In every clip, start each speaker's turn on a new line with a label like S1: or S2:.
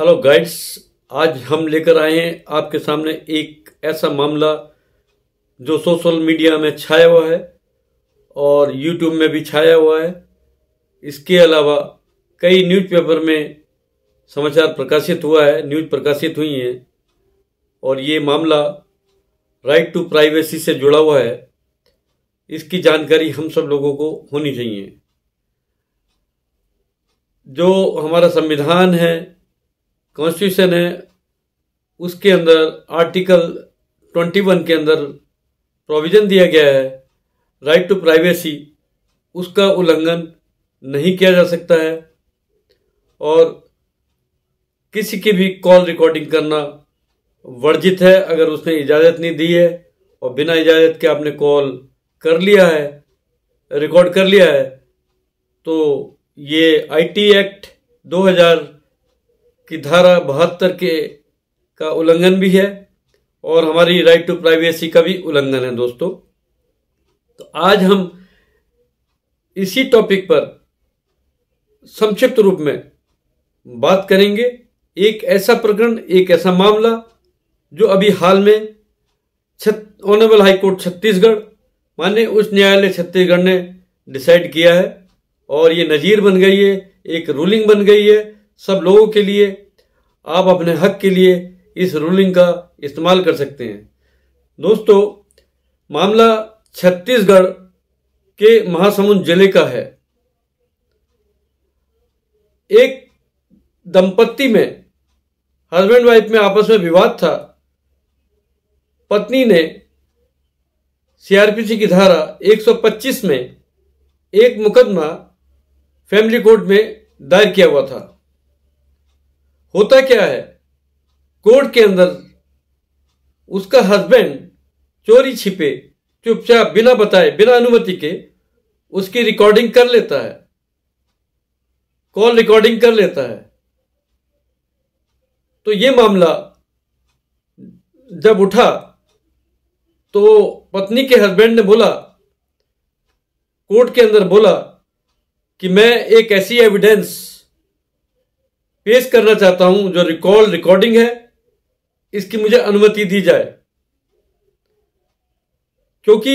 S1: hello guides आज हम लेकर आए हैं आपके सामने एक ऐसा मामला जो सोशल मीडिया में छाया हुआ है और यूट्यूब में भी छाया हुआ है इसके अलावा कई न्यूज़पेपर में समाचार प्रकाशित हुआ है न्यूज प्रकाशित हुई हैं और ये मामला राइट टू प्राइवेसी से जुड़ा हुआ है इसकी जानकारी हम सब लोगों को होनी चाहिए जो हमारा संविधान है कॉन्स्टिट्यूशन है उसके अंदर आर्टिकल 21 के अंदर प्रोविजन दिया गया है राइट टू प्राइवेसी उसका उल्लंघन नहीं किया जा सकता है और किसी की भी कॉल रिकॉर्डिंग करना वर्जित है अगर उसने इजाज़त नहीं दी है और बिना इजाज़त के आपने कॉल कर लिया है रिकॉर्ड कर लिया है तो ये आईटी एक्ट की धारा बहत्तर के का उल्लंघन भी है और हमारी राइट टू प्राइवेसी का भी उल्लंघन है दोस्तों तो आज हम इसी टॉपिक पर संक्षिप्त रूप में बात करेंगे एक ऐसा प्रकरण एक ऐसा मामला जो अभी हाल में ऑनरेबल हाईकोर्ट छत्तीसगढ़ माने उच्च न्यायालय छत्तीसगढ़ ने डिसाइड किया है और ये नज़ीर बन गई है एक रूलिंग बन गई है सब लोगों के लिए आप अपने हक के लिए इस रूलिंग का इस्तेमाल कर सकते हैं दोस्तों मामला छत्तीसगढ़ के महासमुंद जिले का है एक दंपत्ति में हस्बैंड वाइफ में आपस में विवाद था पत्नी ने सीआरपीसी की धारा 125 में एक मुकदमा फैमिली कोर्ट में दायर किया हुआ था होता क्या है कोर्ट के अंदर उसका हस्बैंड चोरी छिपे चुपचाप बिना बताए बिना अनुमति के उसकी रिकॉर्डिंग कर लेता है कॉल रिकॉर्डिंग कर लेता है तो ये मामला जब उठा तो पत्नी के हस्बैंड ने बोला कोर्ट के अंदर बोला कि मैं एक ऐसी एविडेंस पेश करना चाहता हूं जो रिकॉर्ड रिकॉर्डिंग है इसकी मुझे अनुमति दी जाए क्योंकि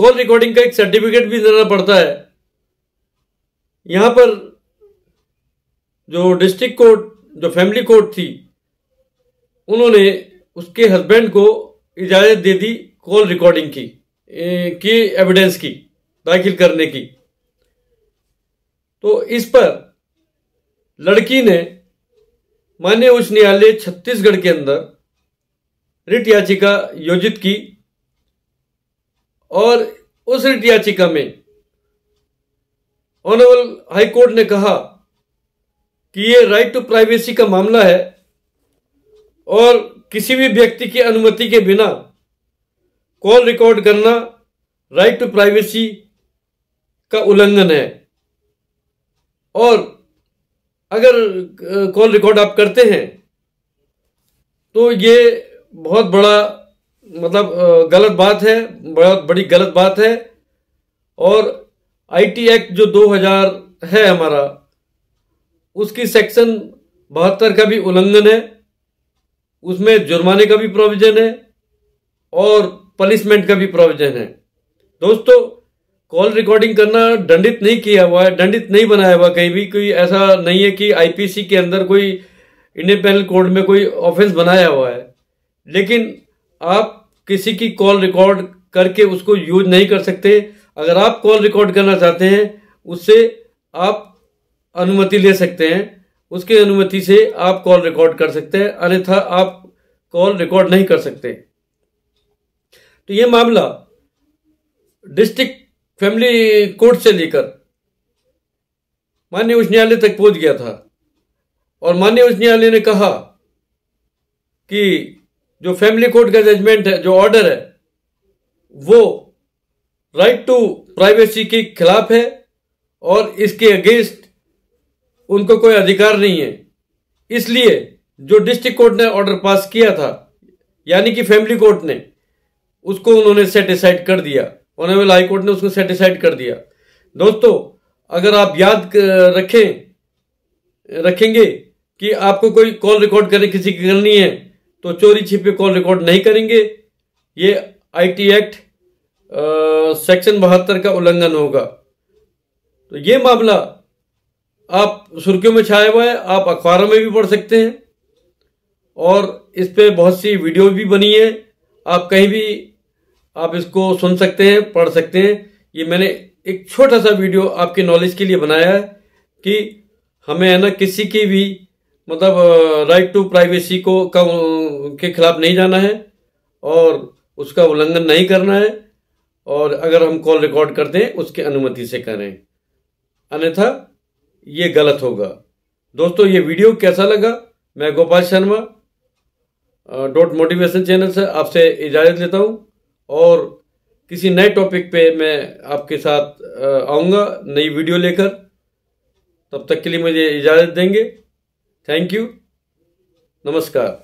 S1: कॉल रिकॉर्डिंग का एक सर्टिफिकेट भी देना पड़ता है यहां पर जो डिस्ट्रिक्ट कोर्ट जो फैमिली कोर्ट थी उन्होंने उसके हस्बैंड को इजाज़त दे दी कॉल रिकॉर्डिंग की की एविडेंस की दाखिल करने की तो इस पर लड़की ने मान्य उच्च न्यायालय छत्तीसगढ़ के अंदर रिट याचिका योजित की और उस रिट याचिका में ऑनरेबल हाईकोर्ट ने कहा कि ये राइट टू प्राइवेसी का मामला है और किसी भी व्यक्ति की अनुमति के बिना कॉल रिकॉर्ड करना राइट टू प्राइवेसी का उल्लंघन है और अगर कॉल रिकॉर्ड आप करते हैं तो ये बहुत बड़ा मतलब गलत बात है बहुत बड़ी गलत बात है और आईटी एक्ट जो 2000 है हमारा उसकी सेक्शन बहत्तर का भी उल्लंघन है उसमें जुर्माने का भी प्रोविजन है और पनिशमेंट का भी प्रोविजन है दोस्तों कॉल रिकॉर्डिंग करना दंडित नहीं किया हुआ है दंडित नहीं बनाया हुआ कहीं भी कोई ऐसा नहीं है कि आईपीसी के अंदर कोई इंडियन पैनल कोड में कोई ऑफेंस बनाया हुआ है लेकिन आप किसी की कॉल रिकॉर्ड करके उसको यूज नहीं कर सकते अगर आप कॉल रिकॉर्ड करना चाहते हैं उससे आप अनुमति ले सकते हैं उसके अनुमति से आप कॉल रिकॉर्ड कर सकते हैं अन्यथा आप कॉल रिकॉर्ड नहीं कर सकते तो ये मामला डिस्ट्रिक्ट फैमिली कोर्ट से लेकर माननीय उच्च न्यायालय तक पहुंच गया था और माननीय उच्च न्यायालय ने कहा कि जो फैमिली कोर्ट का जजमेंट है जो ऑर्डर है वो राइट टू प्राइवेसी के खिलाफ है और इसके अगेंस्ट उनको कोई अधिकार नहीं है इसलिए जो डिस्ट्रिक्ट कोर्ट ने ऑर्डर पास किया था यानी कि फैमिली कोर्ट ने उसको उन्होंने सेटिसाइड कर दिया ऑनरेबल हाईकोर्ट ने उसको सेटिसाइड कर दिया दोस्तों अगर आप याद रखें रखेंगे कि आपको कोई कॉल रिकॉर्ड करने किसी की करनी है तो चोरी छिपे कॉल रिकॉर्ड नहीं करेंगे ये आईटी एक्ट सेक्शन बहत्तर का उल्लंघन होगा तो ये मामला आप सुर्खियों में छाया हुआ है आप अखबारों में भी पढ़ सकते हैं और इस पर बहुत सी वीडियो भी बनी है आप कहीं भी आप इसको सुन सकते हैं पढ़ सकते हैं ये मैंने एक छोटा सा वीडियो आपके नॉलेज के लिए बनाया है कि हमें है ना किसी की भी मतलब राइट टू प्राइवेसी को का के खिलाफ नहीं जाना है और उसका उल्लंघन नहीं करना है और अगर हम कॉल रिकॉर्ड करते हैं उसके अनुमति से करें अन्यथा ये गलत होगा दोस्तों ये वीडियो कैसा लगा मैं Gopal Sharma dot motivation channel से आपसे इजाज़त लेता हूँ और किसी नए टॉपिक पे मैं आपके साथ आऊँगा नई वीडियो लेकर तब तक के लिए मुझे इजाज़त देंगे थैंक यू नमस्कार